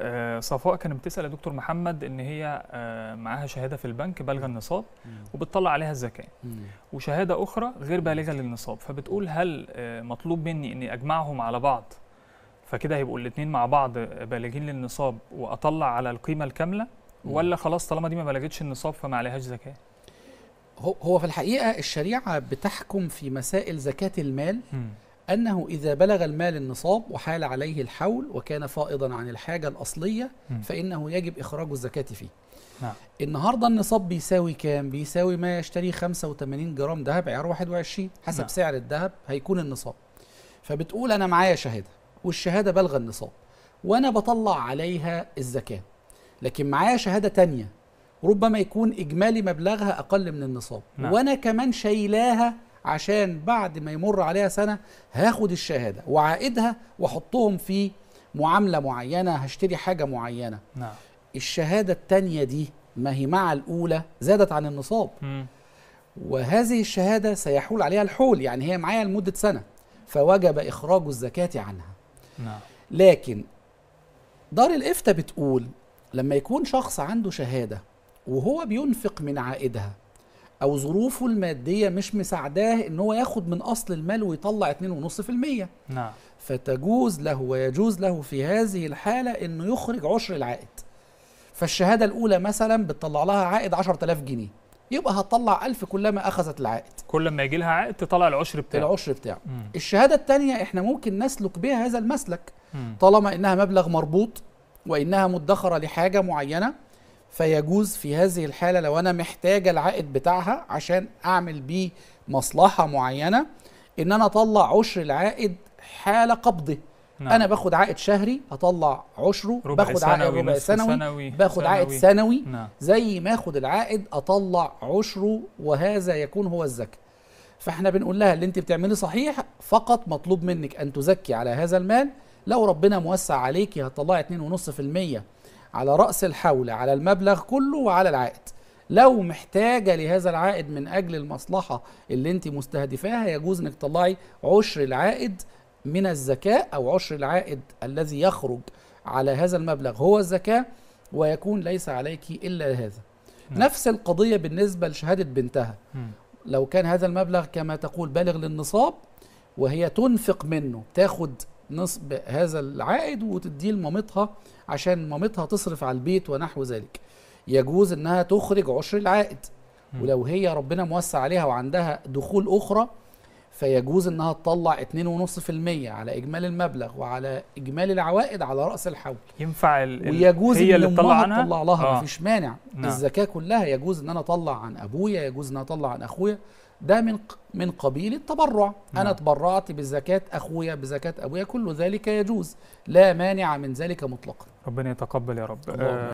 آه، صفاء كانت بتسال دكتور محمد ان هي آه، معاها شهاده في البنك بالغه النصاب وبتطلع عليها الزكاه وشهاده اخرى غير بالغه للنصاب فبتقول هل آه، مطلوب مني اني اجمعهم على بعض فكده هيبقوا الاثنين مع بعض بالغين للنصاب واطلع على القيمه الكامله ولا خلاص طالما دي ما بلغتش النصاب فما عليهاش زكاه هو في الحقيقه الشريعه بتحكم في مسائل زكاه المال أنه إذا بلغ المال النصاب وحال عليه الحول وكان فائضا عن الحاجة الأصلية فإنه يجب إخراج الزكاة فيه نعم. النهاردة النصاب بيساوي كام؟ بيساوي ما يشتري 85 جرام ذهب عيار 21 حسب نعم. سعر الذهب هيكون النصاب فبتقول أنا معايا شهادة والشهادة بلغ النصاب وأنا بطلع عليها الزكاة لكن معايا شهادة تانية ربما يكون إجمالي مبلغها أقل من النصاب نعم. وأنا كمان شايلاها عشان بعد ما يمر عليها سنة هاخد الشهادة وعائدها وأحطهم في معاملة معينة هشتري حاجة معينة نعم. الشهادة التانية دي ما هي مع الأولى زادت عن النصاب مم. وهذه الشهادة سيحول عليها الحول يعني هي معايا لمدة سنة فوجب إخراج الزكاة عنها نعم. لكن دار الإفتاء بتقول لما يكون شخص عنده شهادة وهو بينفق من عائدها او ظروفه الماديه مش مساعداه ان هو ياخد من اصل المال ويطلع 2.5% نعم فتجوز له ويجوز له في هذه الحاله انه يخرج عشر العائد فالشهاده الاولى مثلا بتطلع لها عائد 10000 جنيه يبقى هتطلع 1000 كلما اخذت العائد كل ما يجي لها عائد تطلع العشر بتاعه العشر بتاعه مم. الشهاده الثانيه احنا ممكن نسلك بها هذا المسلك مم. طالما انها مبلغ مربوط وانها مدخره لحاجه معينه فيجوز في هذه الحالة لو أنا محتاجة العائد بتاعها عشان أعمل بيه مصلحة معينة إن أنا أطلع عشر العائد حالة قبضه نعم. انا باخد عائد شهري اطلع عشره باخد عائد ربع سنوي, سنوي باخد سنوي. عائد سنوي نعم. زي ما اخد العائد اطلع عشره وهذا يكون هو الزكاه فاحنا بنقول لها اللي انت بتعملي صحيح فقط مطلوب منك ان تزكي على هذا المال لو ربنا موسع عليكي هتطلعي 2.5% على رأس الحول على المبلغ كله وعلى العائد لو محتاجة لهذا العائد من أجل المصلحة اللي أنت مستهدفاها يجوز أنك تطلعي عشر العائد من الزكاة أو عشر العائد الذي يخرج على هذا المبلغ هو الزكاة ويكون ليس عليك إلا هذا م. نعم. نفس القضية بالنسبة لشهادة بنتها م. لو كان هذا المبلغ كما تقول بالغ للنصاب وهي تنفق منه تاخد نصب هذا العائد وتديه لمامتها عشان مامتها تصرف على البيت ونحو ذلك يجوز انها تخرج عشر العائد ولو هي ربنا موسع عليها وعندها دخول اخرى فيجوز انها تطلع 2.5% على اجمالي المبلغ وعلى اجمالي العوائد على راس الحول ينفع ال ويجوز هي اللي تطلع عنها تطلع لها آه. مفيش مانع نعم. الزكاه كلها يجوز ان انا اطلع عن ابويا يجوز ان انا اطلع عن اخويا ده من من قبيل التبرع نعم. انا تبرعت بزكاه اخويا بزكاه ابويا كل ذلك يجوز لا مانع من ذلك مطلقا ربنا يتقبل يا رب